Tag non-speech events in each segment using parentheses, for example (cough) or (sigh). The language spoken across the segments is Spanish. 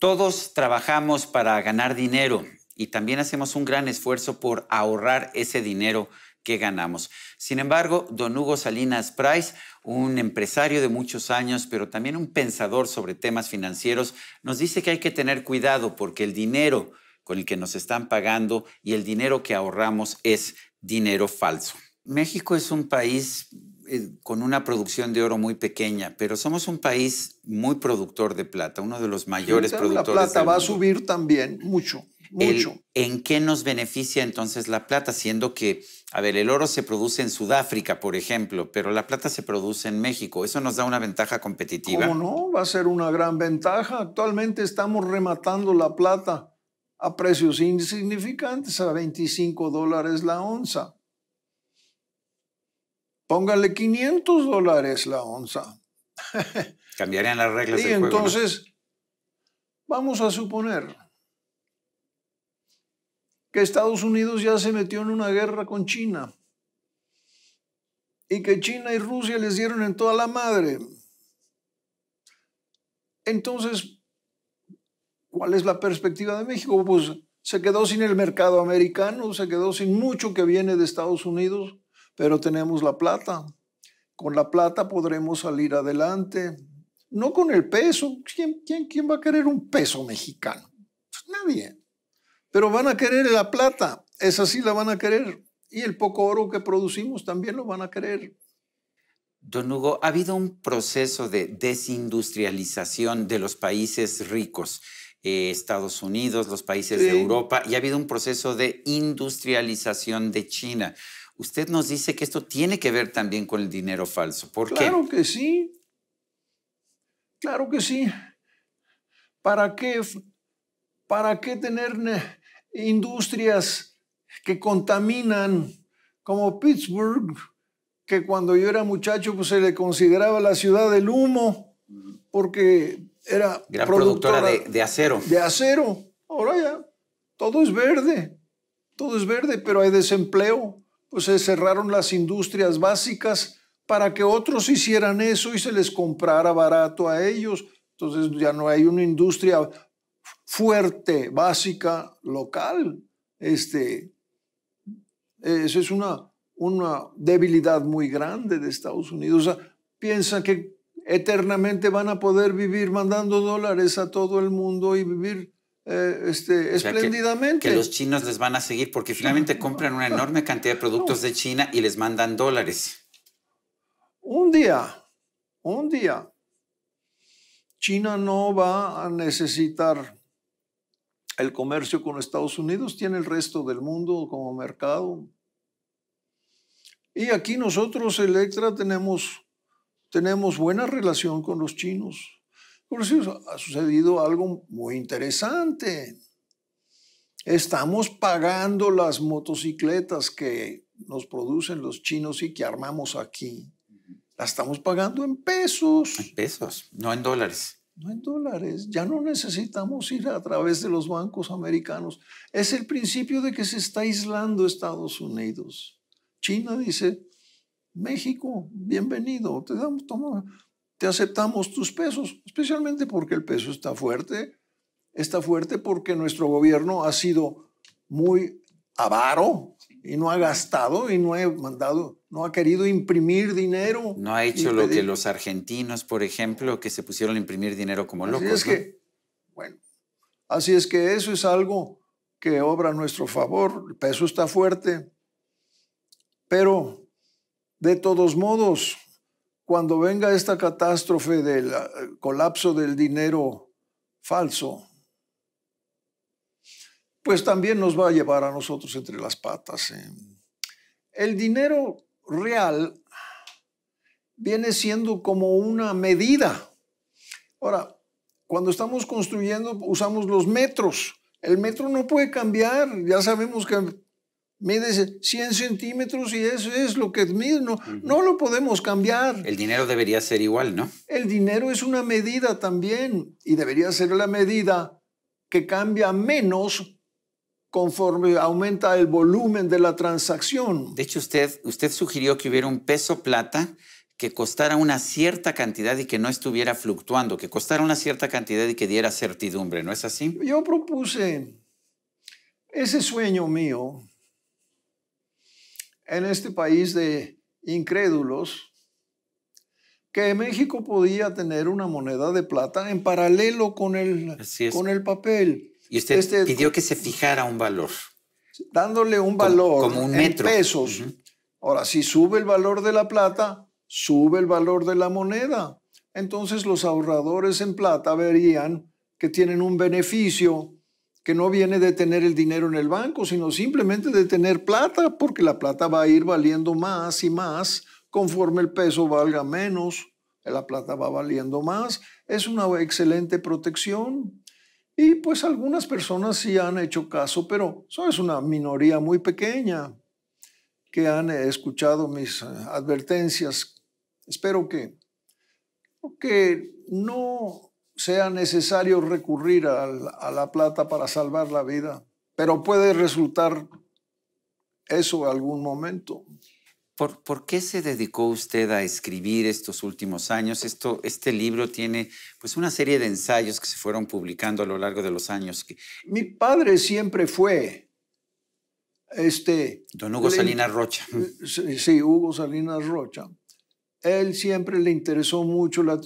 Todos trabajamos para ganar dinero y también hacemos un gran esfuerzo por ahorrar ese dinero que ganamos. Sin embargo, don Hugo Salinas Price, un empresario de muchos años, pero también un pensador sobre temas financieros, nos dice que hay que tener cuidado porque el dinero con el que nos están pagando y el dinero que ahorramos es dinero falso. México es un país con una producción de oro muy pequeña, pero somos un país muy productor de plata, uno de los mayores productores. La plata va a subir también mucho, mucho. ¿En qué nos beneficia entonces la plata? Siendo que, a ver, el oro se produce en Sudáfrica, por ejemplo, pero la plata se produce en México. Eso nos da una ventaja competitiva. ¿Cómo no? Va a ser una gran ventaja. Actualmente estamos rematando la plata a precios insignificantes, a 25 dólares la onza. Póngale 500 dólares la onza. (laughs) Cambiarían las reglas. Y del entonces, entonces, vamos a suponer que Estados Unidos ya se metió en una guerra con China y que China y Rusia les dieron en toda la madre. Entonces, ¿cuál es la perspectiva de México? Pues se quedó sin el mercado americano, se quedó sin mucho que viene de Estados Unidos, pero tenemos la plata. Con la plata podremos salir adelante. No con el peso. ¿Quién, quién, va a querer un peso mexicano? Pues nadie. Pero van a querer la plata. Esa sí la van a querer. Y el poco oro que producimos también lo van a querer. Don Hugo, ha habido un proceso de desindustrialización de los países ricos, eh, Estados Unidos, los países de Europa, y ha habido un proceso de industrialización de China usted nos dice que esto tiene que ver también con el dinero falso. ¿Por claro qué? Claro que sí. Claro que sí. ¿Para qué, para qué tener industrias que contaminan como Pittsburgh, que cuando yo era muchacho pues, se le consideraba la ciudad del humo, porque era productora, de, acero. De acero. Ahora ya, todo es verde, todo es verde, pero hay desempleo, pues se cerraron las industrias básicas para que otros hicieran eso y se les comprara barato a ellos. Entonces ya no hay una industria fuerte, básica, local. Este, es una, una debilidad muy grande de Estados Unidos. Piensan piensa que eternamente van a poder vivir mandando dólares a todo el mundo y vivir eh, este, espléndidamente. Que, los chinos les van a seguir porque finalmente compran una enorme cantidad de productos de China y les mandan dólares. Un día, un día, China no va a necesitar el comercio con Estados Unidos, tiene el resto del mundo como mercado. Y aquí nosotros, Electra, tenemos, tenemos buena relación con los chinos. Por eso ha sucedido algo muy interesante. Estamos pagando las motocicletas que nos producen los chinos y que armamos aquí. Las estamos pagando en pesos. En pesos, no en dólares. No en dólares. Ya no necesitamos ir a través de los bancos americanos. Es el principio de que se está aislando Estados Unidos. China dice, México, bienvenido. Te damos, te aceptamos tus pesos, especialmente porque el peso está fuerte, está fuerte porque nuestro gobierno ha sido muy avaro y no ha gastado y no ha mandado, no ha querido imprimir dinero. No ha hecho lo que los argentinos, por ejemplo, que se pusieron a imprimir dinero como locos. es que, bueno, así es que eso es algo que obra a nuestro favor, el peso está fuerte, pero de todos modos, cuando venga esta catástrofe del eh, colapso del dinero falso, pues también nos va a llevar a nosotros entre las patas. ¿eh? El dinero real viene siendo como una medida. Ahora, cuando estamos construyendo usamos los metros. El metro no puede cambiar, ya sabemos que Mide 100 centímetros y eso es lo que es No, no lo podemos cambiar. El dinero debería ser igual, ¿no? El dinero es una medida también y debería ser la medida que cambia menos conforme aumenta el volumen de la transacción. De hecho, usted, usted sugirió que hubiera un peso plata que costara una cierta cantidad y que no estuviera fluctuando, que costara una cierta cantidad y que diera certidumbre, ¿no es así? Yo propuse ese sueño mío en este país de incrédulos que México podía tener una moneda de plata en paralelo con el, con el papel. Y usted este, pidió que se fijara un valor. Dándole un valor en pesos. Ahora, si sube el valor de la plata, sube el valor de la moneda. Entonces los ahorradores en plata verían que tienen un beneficio no viene de tener el dinero en el banco, sino simplemente de tener plata, porque la plata va a ir valiendo más y más conforme el peso valga menos, la plata va valiendo más. Es una excelente protección. Y pues algunas personas sí han hecho caso, pero eso es una minoría muy pequeña que han escuchado mis eh, advertencias. Espero que, que no sea necesario recurrir a la, plata para salvar la vida, pero puede resultar eso algún momento. ¿Por, qué se dedicó usted a escribir estos últimos años? Esto, este libro tiene pues, una serie de ensayos que se fueron publicando a lo largo de los años. Mi padre siempre fue... Este, Don Hugo Salinas Rocha. Sí, Hugo Salinas Rocha él siempre le interesó mucho la,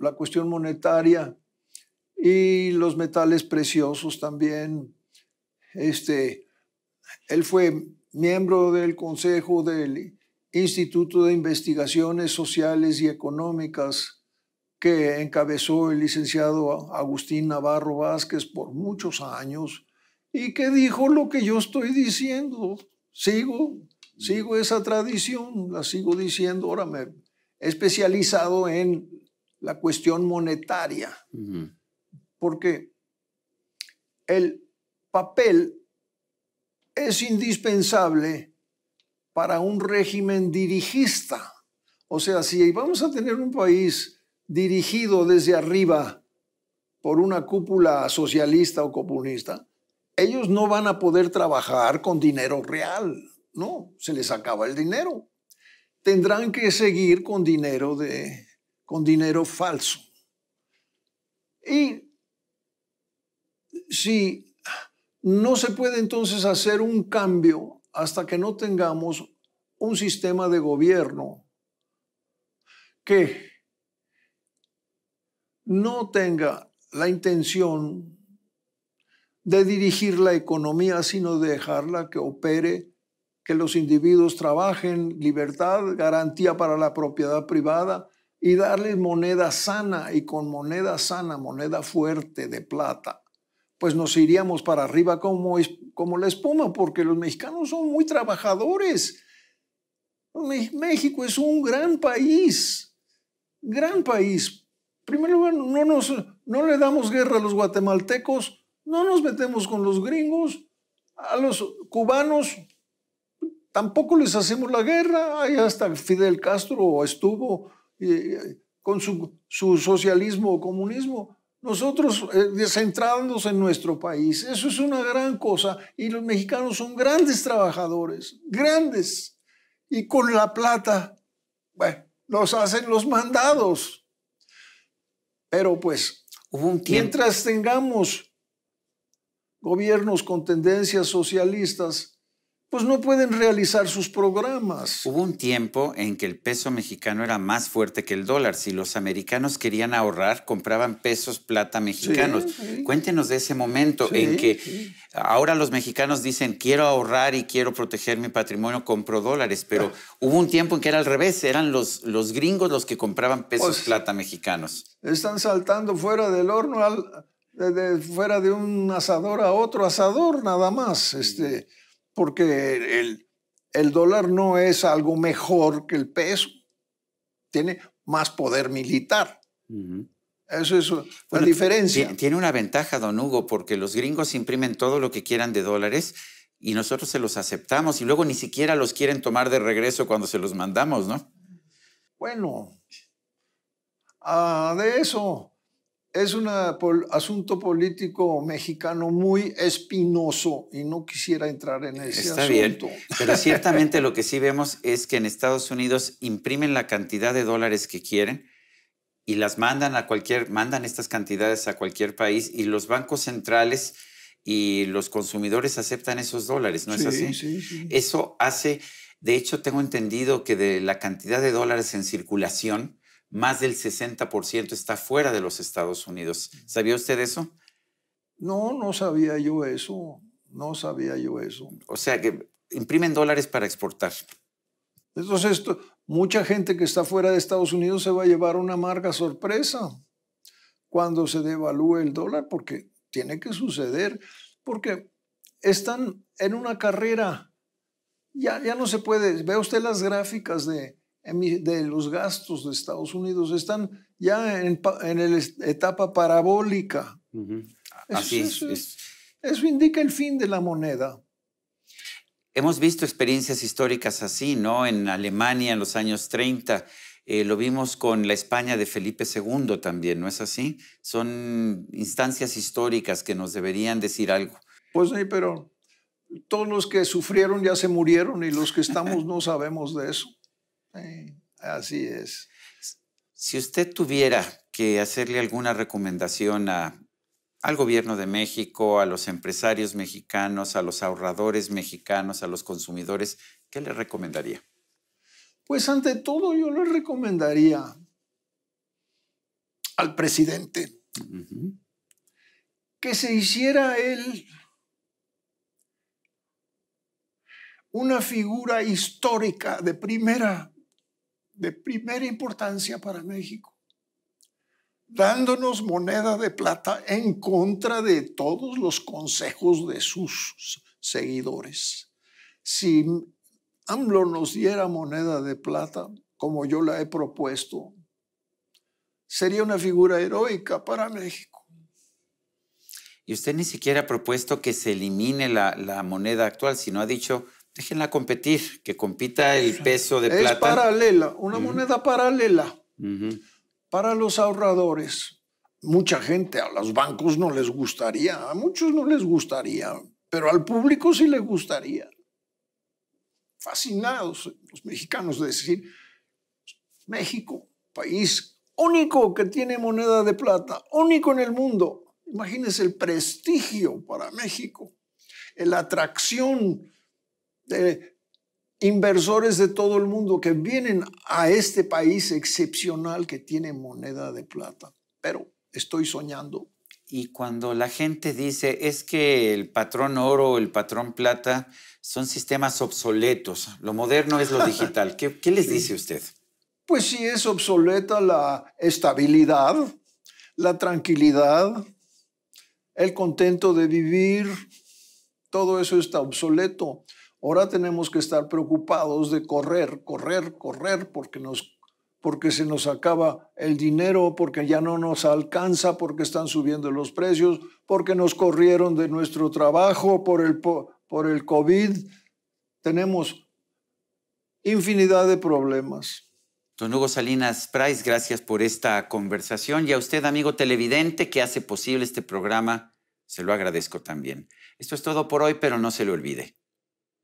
la cuestión monetaria y los metales preciosos también. Este, él fue miembro del Consejo del Instituto de Investigaciones Sociales y Económicas que encabezó el licenciado Agustín Navarro Vázquez por muchos años y que dijo lo que yo estoy diciendo. Sigo, sigo esa tradición, la sigo diciendo. órame especializado en la cuestión monetaria, porque el papel es indispensable para un régimen dirigista. O sea, si vamos a tener un país dirigido desde arriba por una cúpula socialista o comunista, ellos no van a poder trabajar con dinero real, no, se les acaba el dinero tendrán que seguir con dinero, de, con dinero falso. Y si no se puede entonces hacer un cambio hasta que no tengamos un sistema de gobierno que no tenga la intención de dirigir la economía, sino de dejarla que opere que los individuos trabajen, libertad, garantía para la propiedad privada y darles moneda sana y con moneda sana, moneda fuerte de plata, pues nos iríamos para arriba como, como la espuma, porque los mexicanos son muy trabajadores. México es un gran país, gran país. Primero, no, nos, no le damos guerra a los guatemaltecos, no nos metemos con los gringos, a los cubanos Tampoco les hacemos la guerra. Ahí hasta Fidel Castro estuvo eh, con su, socialismo o comunismo. Nosotros eh, en nuestro país. Eso es una gran cosa. Y los mexicanos son grandes trabajadores, grandes. Y con la plata, bueno, nos hacen los mandados. Pero pues, mientras tengamos gobiernos con tendencias socialistas, pues no pueden realizar sus programas. Hubo un tiempo en que el peso mexicano era más fuerte que el dólar. Si los americanos querían ahorrar, compraban pesos plata mexicanos. Cuéntenos de ese momento en que ahora los mexicanos dicen quiero ahorrar y quiero proteger mi patrimonio, compro dólares, pero hubo un tiempo en que era al revés, eran los, los gringos los que compraban pesos pues, plata mexicanos. Están saltando fuera del horno, al, fuera de un asador a otro asador nada más. Este, porque el, dólar no es algo mejor que el peso, tiene más poder militar. Eso es la diferencia. Tiene una ventaja, don Hugo, porque los gringos imprimen todo lo que quieran de dólares y nosotros se los aceptamos y luego ni siquiera los quieren tomar de regreso cuando se los mandamos, ¿no? Bueno, ah, de eso es un asunto político mexicano muy espinoso y no quisiera entrar en ese asunto. (laughs) pero ciertamente lo que sí vemos es que en Estados Unidos imprimen la cantidad de dólares que quieren y las mandan a cualquier, mandan estas cantidades a cualquier país y los bancos centrales y los consumidores aceptan esos dólares, ¿no es así? Sí, sí. Eso hace, de hecho, tengo entendido que de la cantidad de dólares en circulación, más del 60% está fuera de los Estados Unidos. Mm. ¿Sabía usted eso? No, no sabía yo eso. No sabía yo eso. O sea, que imprimen dólares para exportar. Entonces, esto, mucha gente que está fuera de Estados Unidos se va a llevar una amarga sorpresa cuando se devalúe el dólar, porque tiene que suceder, porque están en una carrera. Ya, ya no se puede. ¿Ve usted las gráficas de, de los gastos de Estados Unidos están ya en, en etapa parabólica. Así eso, es, eso, indica el fin de la moneda. Hemos visto experiencias históricas así, ¿no? En Alemania en los años 30, eh, lo vimos con la España de Felipe II también, ¿no es así? Son instancias históricas que nos deberían decir algo. Pues sí, pero todos los que sufrieron ya se murieron y los que estamos (laughs) no sabemos de eso. Sí, eh, así es. Si usted tuviera que hacerle alguna recomendación al gobierno de México, a los empresarios mexicanos, a los ahorradores mexicanos, a los consumidores, ¿qué le recomendaría? Pues ante todo yo le recomendaría al presidente que se hiciera él una figura histórica de primera de primera importancia para México, dándonos moneda de plata en contra de todos los consejos de sus seguidores. Si AMLO nos diera moneda de plata, como yo la he propuesto, sería una figura heroica para México. Y usted ni siquiera ha propuesto que se elimine la, moneda actual, sino ha dicho déjenla competir, que compita el peso de plata. Es paralela, una moneda paralela para los ahorradores. Mucha gente, a los bancos no les gustaría, a muchos no les gustaría, pero al público sí le gustaría. Fascinados los mexicanos de decir, México, país único que tiene moneda de plata, único en el mundo. Imagínense el prestigio para México, la atracción eh, inversores de todo el mundo que vienen a este país excepcional que tiene moneda de plata. Pero estoy soñando. Y cuando la gente dice, es que el patrón oro, o el patrón plata, son sistemas obsoletos, lo moderno es lo (laughs) digital, ¿Qué, ¿qué, les dice usted? Pues sí, es obsoleta la estabilidad, la tranquilidad, el contento de vivir, todo eso está obsoleto. Ahora tenemos que estar preocupados de correr, correr, correr, porque, nos, porque se nos acaba el dinero, porque ya no nos alcanza, porque están subiendo los precios, porque nos corrieron de nuestro trabajo por el, por el COVID. Tenemos infinidad de problemas. Don Hugo Salinas Price, gracias por esta conversación y a usted, amigo televidente, que hace posible este programa, se lo agradezco también. Esto es todo por hoy, pero no se lo olvide.